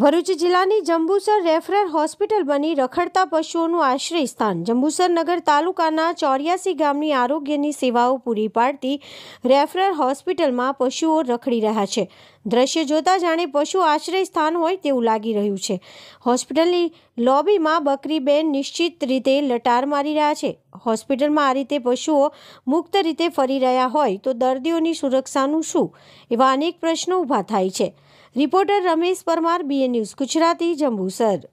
ભરૂચ જિલ્લાની Jambusar referral hospital બની રખડતા પશુઓનું આશ્રય સ્થાન જંબુસર નગર તાલુકાના ચોર્યાસી ગામની આરોગ્યની સેવાઓ પૂરી પાડતી રેફરલ હોસ્પિટલમાં પશુઓ રખડી રહ્યા છે દ્રશ્ય જોતાં જાણે પશુ આશ્રય સ્થાન હોય તેવું લાગી રહ્યું છે હોસ્પિટલની લોબીમાં બકરીબેન નિશ્ચિત રીતે લટાર મારી રહ્યા છે હોસ્પિટલમાં આ રીતે પશુઓ મુક્ત રીતે ફરી રહ્યા હોય તો દર્દીઓની સુરક્ષાનું શું એવા અનેક પ્રશ્નો ઊભા થાય છે reporter Ramesh Parmar BN News Gujarati Jambusar